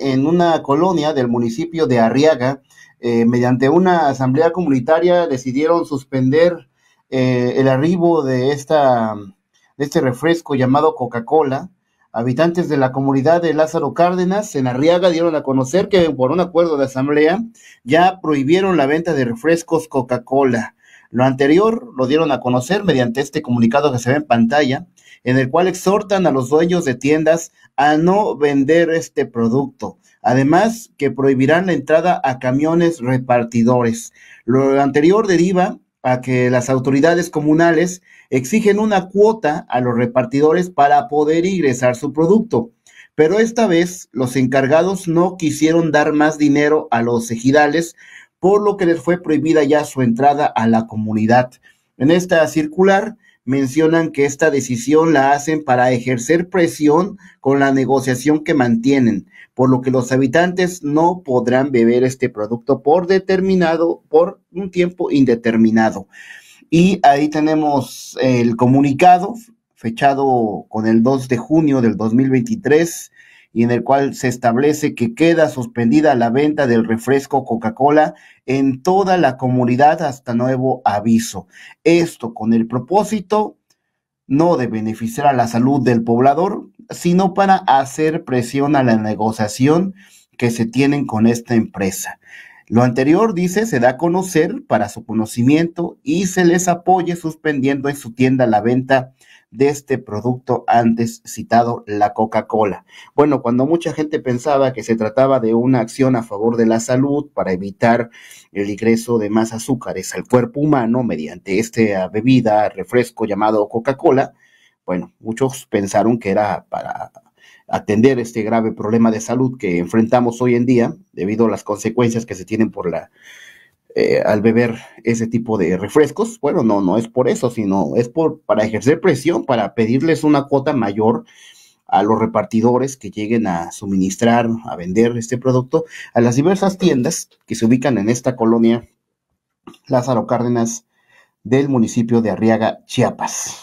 en una colonia del municipio de Arriaga, eh, mediante una asamblea comunitaria decidieron suspender eh, el arribo de, esta, de este refresco llamado Coca-Cola. Habitantes de la comunidad de Lázaro Cárdenas en Arriaga dieron a conocer que por un acuerdo de asamblea ya prohibieron la venta de refrescos Coca-Cola. Lo anterior lo dieron a conocer mediante este comunicado que se ve en pantalla, en el cual exhortan a los dueños de tiendas a no vender este producto. Además, que prohibirán la entrada a camiones repartidores. Lo anterior deriva a que las autoridades comunales exigen una cuota a los repartidores para poder ingresar su producto. Pero esta vez los encargados no quisieron dar más dinero a los ejidales por lo que les fue prohibida ya su entrada a la comunidad. En esta circular mencionan que esta decisión la hacen para ejercer presión con la negociación que mantienen, por lo que los habitantes no podrán beber este producto por determinado, por un tiempo indeterminado. Y ahí tenemos el comunicado fechado con el 2 de junio del 2023 y en el cual se establece que queda suspendida la venta del refresco Coca-Cola en toda la comunidad hasta nuevo aviso. Esto con el propósito no de beneficiar a la salud del poblador, sino para hacer presión a la negociación que se tienen con esta empresa. Lo anterior, dice, se da a conocer para su conocimiento y se les apoye suspendiendo en su tienda la venta de este producto antes citado, la Coca-Cola. Bueno, cuando mucha gente pensaba que se trataba de una acción a favor de la salud para evitar el ingreso de más azúcares al cuerpo humano mediante esta bebida, refresco llamado Coca-Cola, bueno, muchos pensaron que era para atender este grave problema de salud que enfrentamos hoy en día debido a las consecuencias que se tienen por la eh, al beber ese tipo de refrescos. Bueno, no, no es por eso, sino es por, para ejercer presión, para pedirles una cuota mayor a los repartidores que lleguen a suministrar, a vender este producto, a las diversas tiendas que se ubican en esta colonia Lázaro Cárdenas del municipio de Arriaga, Chiapas.